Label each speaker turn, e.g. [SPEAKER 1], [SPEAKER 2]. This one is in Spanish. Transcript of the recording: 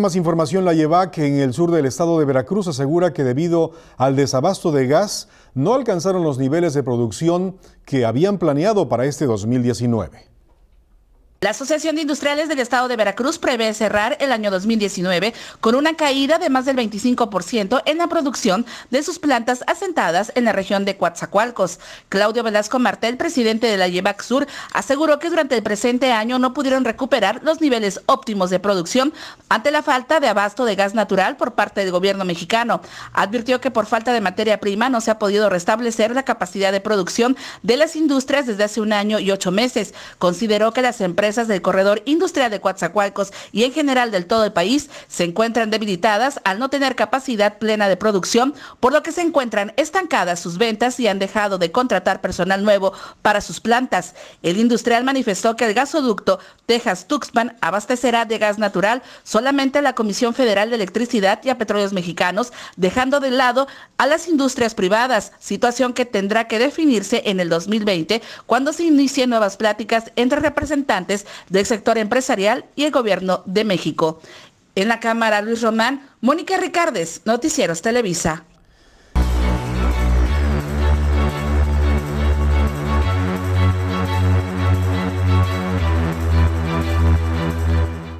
[SPEAKER 1] más información la lleva que en el sur del estado de Veracruz asegura que debido al desabasto de gas no alcanzaron los niveles de producción que habían planeado para este 2019.
[SPEAKER 2] La Asociación de Industriales del Estado de Veracruz prevé cerrar el año 2019 con una caída de más del 25% en la producción de sus plantas asentadas en la región de Coatzacoalcos. Claudio Velasco Martel, presidente de la Llevac aseguró que durante el presente año no pudieron recuperar los niveles óptimos de producción ante la falta de abasto de gas natural por parte del gobierno mexicano. Advirtió que por falta de materia prima no se ha podido restablecer la capacidad de producción de las industrias desde hace un año y ocho meses. Consideró que las empresas del corredor industrial de Coatzacoalcos y en general del todo el país se encuentran debilitadas al no tener capacidad plena de producción, por lo que se encuentran estancadas sus ventas y han dejado de contratar personal nuevo para sus plantas. El industrial manifestó que el gasoducto Texas-Tuxpan abastecerá de gas natural solamente a la Comisión Federal de Electricidad y a Petróleos Mexicanos, dejando de lado a las industrias privadas, situación que tendrá que definirse en el 2020 cuando se inicien nuevas pláticas entre representantes del sector empresarial y el gobierno de México. En la Cámara, Luis Román, Mónica Ricardes, Noticieros Televisa.